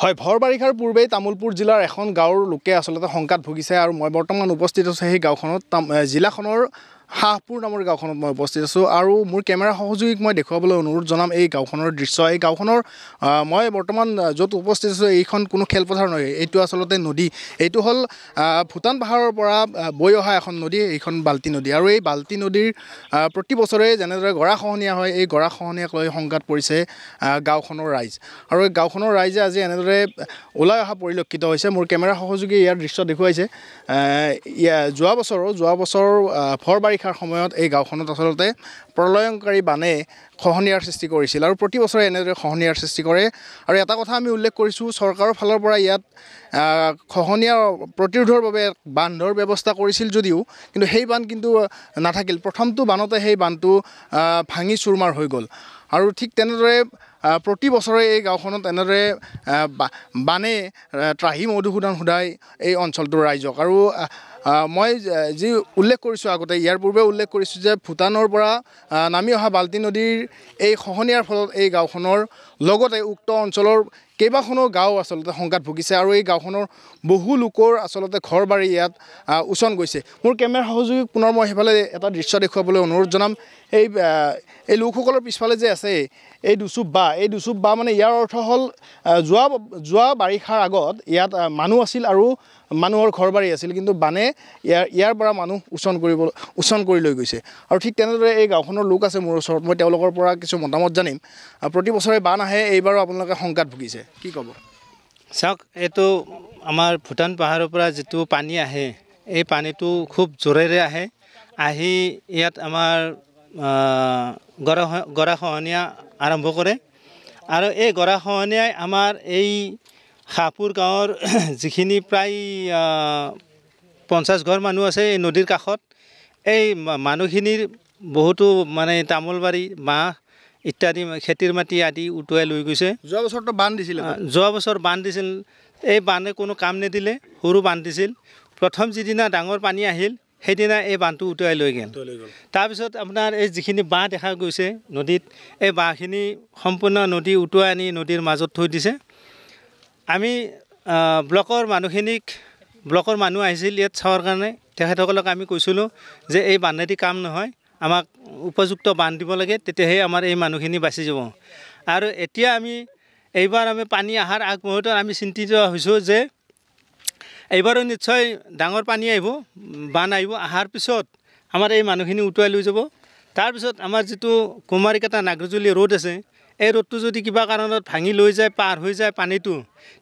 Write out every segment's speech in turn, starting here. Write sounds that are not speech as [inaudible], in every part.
হয় ভৰ বাৰিষাৰ পূৰ্বেই তামোলপুৰ জিলাৰ এখন গাঁৱৰ লোকে আচলতে শংকাত ভুগিছে আৰু মই বৰ্তমান উপস্থিত আছোঁ সেই গাঁওখনত জিলাখনৰ হাঁহপুৰ নামৰ গাঁওখনত মই উপস্থিত আছোঁ আৰু মোৰ কেমেৰা সহযোগীক মই দেখুৱাবলৈ অনুৰোধ জনাম এই গাঁওখনৰ দৃশ্য এই গাঁওখনৰ মই বৰ্তমান য'ত উপস্থিত আছোঁ এইখন কোনো খেলপথাৰ নহয় এইটো আচলতে নদী এইটো হ'ল ভূটান পাহাৰৰ পৰা বৈ অহা এখন নদী এইখন বাল্টি নদী আৰু এই বাল্টি নদীৰ প্ৰতি বছৰে যেনেদৰে গৰাখহনীয়া হয় এই গৰাখহনীয়াক লৈ সংঘাত পৰিছে গাঁওখনৰ ৰাইজ আৰু এই গাঁওখনৰ ৰাইজে আজি এনেদৰে ওলাই অহা পৰিলক্ষিত হৈছে মোৰ কেমেৰা সহযোগী ইয়াৰ দৃশ্য দেখুৱাইছে যোৱা বছৰো যোৱা বছৰ ভৰ বাৰিষা বাৰিষাৰ সময়ত এই গাঁওখনত আচলতে প্ৰলয়ংকাৰী বানে খহনীয়াৰ সৃষ্টি কৰিছিল আৰু প্ৰতি বছৰে এনেদৰে খহনীয়াৰ সৃষ্টি কৰে আৰু এটা কথা আমি উল্লেখ কৰিছোঁ চৰকাৰৰ ফালৰ পৰা ইয়াত খহনীয়া প্ৰতিৰোধৰ বাবে বান্ধৰ ব্যৱস্থা কৰিছিল যদিও কিন্তু সেই বান্ধ কিন্তু নাথাকিল প্ৰথমটো বানতে সেই বান্ধটো ভাঙি চুৰমাৰ হৈ গ'ল আৰু ঠিক তেনেদৰে প্ৰতি বছৰে এই গাঁওখনত এনেদৰে বানে ত্ৰাহি মধুসূদন সোধাই এই অঞ্চলটোৰ ৰাইজক আৰু মই যি উল্লেখ কৰিছোঁ আগতে ইয়াৰ পূৰ্বে উল্লেখ কৰিছোঁ যে ভূটানৰ পৰা নামি অহা বাল্টি নদীৰ এই খহনীয়াৰ ফলত এই গাঁওখনৰ লগতে উক্ত অঞ্চলৰ কেইবাখনো গাঁও আচলতে সংঘাত ভুগিছে আৰু এই গাঁওখনৰ বহু লোকৰ আচলতে ঘৰ বাৰী ইয়াত উচন গৈছে মোৰ কেমেৰা সহযোগী পুনৰ মই সেইফালে এটা দৃশ্য দেখুৱাবলৈ অনুৰোধ জনাম এই এই লোকসকলৰ পিছফালে যে আছে এই দুচুপ বা এই দুচুপ বা মানে ইয়াৰ অৰ্থ হ'ল যোৱা যোৱা বাৰিষাৰ আগত ইয়াত মানুহ আছিল আৰু মানুহৰ ঘৰ বাৰী আছিল কিন্তু বানে ইয়াৰ ইয়াৰ পৰা মানুহ উচন কৰিব উচন কৰি লৈ গৈছে আৰু ঠিক তেনেদৰে এই গাঁওখনৰ লোক আছে মোৰ ওচৰত মই তেওঁলোকৰ পৰা কিছু মতামত জানিম প্ৰতি বছৰে বান আহে এইবাৰো আপোনালোকে শংকাত ভুগিছে কি ক'ব চাওক এইটো আমাৰ ভূটান পাহাৰৰ পৰা যিটো পানী আহে এই পানীটো খুব জোৰেৰে আহে আহি ইয়াত আমাৰ গৰা গৰাখহনীয়া আৰম্ভ কৰে আৰু এই গৰাখহনীয়াই আমাৰ এই হাঁহপুৰ গাঁৱৰ [clears throat] যিখিনি প্ৰায় পঞ্চাছ ঘৰ মানুহ আছে এই নদীৰ কাষত এই মানুহখিনিৰ বহুতো মানে তামোলবাৰী বাঁহ ইত্যাদি খেতিৰ মাটি আদি উটুৱাই লৈ গৈছে যোৱা বছৰতো বান দিছিল যোৱা বছৰ বান দিছিল এই বানে কোনো কাম নিদিলে সৰু বান দিছিল প্ৰথম যিদিনা ডাঙৰ পানী আহিল সেইদিনা এই বান্ধটো উটুৱাই লৈ গ'ল তাৰপিছত আপোনাৰ এই যিখিনি বাঁহ দেখা গৈছে নদীত এই বাঁহখিনি সম্পূৰ্ণ নদী উটুৱাই আনি নদীৰ মাজত থৈ দিছে আমি ব্লকৰ মানুহখিনিক ব্লকৰ মানুহ আহিছিল ইয়াত চাওঁৰ কাৰণে তেখেতসকলক আমি কৈছিলোঁ যে এই বান্ধেদি কাম নহয় আমাক উপযুক্ত বান্ধ দিব লাগে তেতিয়াহে আমাৰ এই মানুহখিনি বাচি যাব আৰু এতিয়া আমি এইবাৰ আমি পানী অহাৰ আগমুহূৰ্তত আমি চিন্তিত হৈছোঁ যে এইবাৰো নিশ্চয় ডাঙৰ পানী আহিব বান আহিব অহাৰ পিছত আমাৰ এই মানুহখিনি উটুৱাই লৈ যাব তাৰপিছত আমাৰ যিটো কুমাৰিকাটা নাগৰজুলি ৰ'দ আছে এই ৰ'দটো যদি কিবা কাৰণত ভাঙি লৈ যায় পাৰ হৈ যায় পানীটো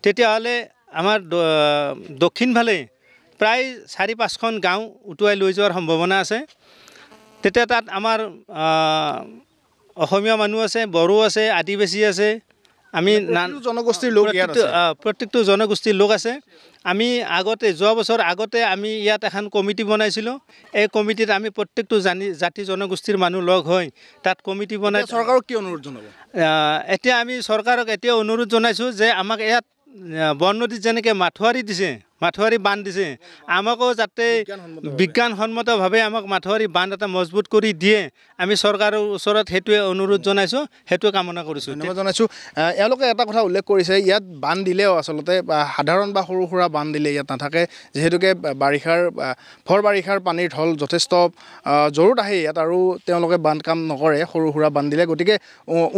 তেতিয়াহ'লে আমাৰ দক্ষিণফালে প্ৰায় চাৰি পাঁচখন গাঁও উটুৱাই লৈ যোৱাৰ সম্ভাৱনা আছে তেতিয়া তাত আমাৰ অসমীয়া মানুহ আছে বড়ো আছে আদিবাসী আছে আমি জনগোষ্ঠীৰ লোক প্ৰত্যেকটো জনগোষ্ঠীৰ লোক আছে আমি আগতে যোৱা বছৰ আগতে আমি ইয়াত এখন কমিটি বনাইছিলোঁ এই কমিটিত আমি প্ৰত্যেকটো জানি জাতি জনগোষ্ঠীৰ মানুহ লগ হৈ তাত কমিটি বনাই চৰকাৰক কি অনুৰোধ জনাব এতিয়া আমি চৰকাৰক এতিয়া অনুৰোধ জনাইছোঁ যে আমাক ইয়াত বন নদীত যেনেকৈ মাথোৱাৰী দিছে মাথোৱাৰী বান্ধ দিছে আমাকো যাতে বিজ্ঞানসন্মতভাৱে আমাক মাথোৱাৰী বান্ধ এটা মজবুত কৰি দিয়ে আমি চৰকাৰৰ ওচৰত সেইটোৱে অনুৰোধ জনাইছোঁ সেইটোৱে কামনা কৰিছোঁ জনাইছোঁ এওঁলোকে এটা কথা উল্লেখ কৰিছে ইয়াত বান্ধ দিলেও আচলতে সাধাৰণ বা সৰু সুৰা বান্ধ দিলে ইয়াত নাথাকে যিহেতুকে বাৰিষাৰ ভৰ বাৰিষাৰ পানীৰ ঢল যথেষ্ট জৰুৰত আহে ইয়াত আৰু তেওঁলোকে বান্ধ কাম নকৰে সৰু সুৰা বান্ধ দিলে গতিকে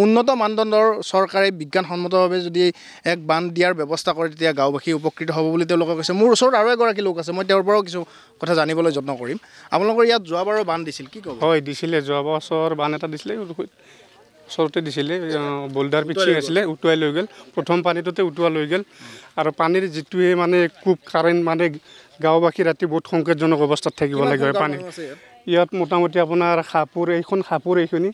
উন্নত মানদণ্ডৰ চৰকাৰে বিজ্ঞানসন্মতভাৱে যদি এক বান্ধ দিয়াৰ ব্যৱস্থা কৰে তেতিয়া গাঁওবাসী উপকৃত হ'ব বুলি তেওঁলোকে কৈছে আছে মোৰ ওচৰত আৰু এগৰাকী লোক আছে মই তেওঁৰ পৰাও কিছু কথা জানিবলৈ যত্ন কৰিম আপোনালোকৰ ইয়াত যোৱাবাৰৰ বান দিছিল কি কয় হয় দিছিলে যোৱাবছৰ বান এটা দিছিলে ওচৰতে দিছিলে বোল্ডাৰ পিছি আছিলে উটুৱাই লৈ গ'ল প্ৰথম পানীটোতে উটুৱাই লৈ গ'ল আৰু পানীৰ যিটোৱে মানে কূপ কাৰেণ্ট মানে গাঁওবাসী ৰাতি বহুত সংকেতজনক অৱস্থাত থাকিব লাগে পানী ইয়াত মোটামুটি আপোনাৰ সাপুৰ এইখন সাপুৰ এইখিনি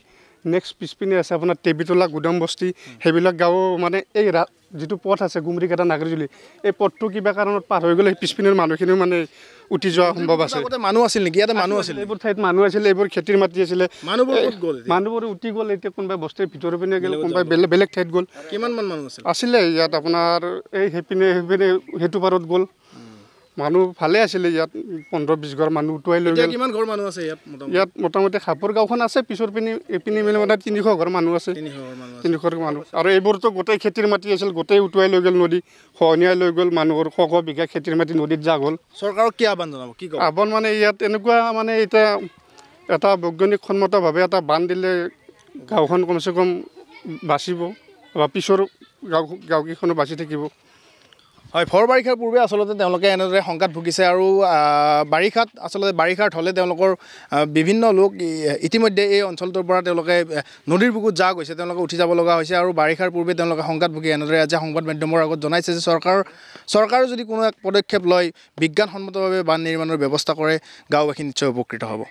নেক্সট পিছপিনে আছে আপোনাৰ টেবিতলা গুদাম বস্তি সেইবিলাক গাঁও মানে এই ৰা যিটো পথ আছে গুমৰি গুমৰিকাটা নাগৰিজুলি এই পথটো কিবা কাৰণত পাৰ হৈ গ'লে সেই পিছপিনৰ মানুহখিনিও মানে উঠি যোৱা সম্ভৱ আছে মানুহ আছিল নেকি ইয়াতে মানুহ আছিল এইবোৰ ঠাইত মানুহ আছিলে এইবোৰ খেতিৰ মাটি আছিলে মানুহবোৰ উঠি গ'ল এতিয়া কোনোবাই বস্তিৰ ভিতৰৰ পিনে গ'ল কোনোবাই বেলেগ বেলেগ ঠাইত গ'ল কিমানমান মানুহ আছিলে আছিলে ইয়াত আপোনাৰ এই সেইপিনে সেইপিনে সেইটো পাৰত গ'ল মানুহ ভালেই আছিলে ইয়াত পোন্ধৰ বিছ ঘৰ মানুহ উটুৱাই লৈ গ'ল মানুহ আছে ইয়াত মোটামুটি খাপৰ গাঁওখন আছে পিছৰ পিনে এইপিনে মানে মানে তিনিশ ঘৰ মানুহ আছে তিনিশ ঘৰ মানুহ আৰু এইবোৰতো গোটেই খেতিৰ মাটি আছিল গোটেই উটুৱাই লৈ গ'ল নদী খহনীয়াই লৈ গ'ল মানুহৰ শ শ বিঘা খেতিৰ মাটি নদীত যা হ'ল চৰকাৰক কি আহ্বান জনাব কি আহ্বান মানে ইয়াত এনেকুৱা মানে এতিয়া এটা বৈজ্ঞানিক সন্মতভাৱে এটা বান্ধ দিলে গাঁওখন কমচে কম বাচিব বা পিছৰ গাঁও গাঁওকেইখনো বাচি থাকিব হয় ভৰ বাৰিষাৰ পূৰ্বে আচলতে তেওঁলোকে এনেদৰে শংকাত ভুগিছে আৰু বাৰিষাত আচলতে বাৰিষাৰ ঢলে তেওঁলোকৰ বিভিন্ন লোক ইতিমধ্যে এই অঞ্চলটোৰ পৰা তেওঁলোকে নদীৰ বুকুত যা গৈছে তেওঁলোকে উঠি যাব লগা হৈছে আৰু বাৰিষাৰ পূৰ্বে তেওঁলোকে শংকাত ভুগি এনেদৰে আজি সংবাদ মাধ্যমৰ আগত জনাইছে যে চৰকাৰ চৰকাৰে যদি কোনো এক পদক্ষেপ লয় বিজ্ঞানসন্মতভাৱে বান নিৰ্মাণৰ ব্যৱস্থা কৰে গাঁওবাসী নিশ্চয় উপকৃত হ'ব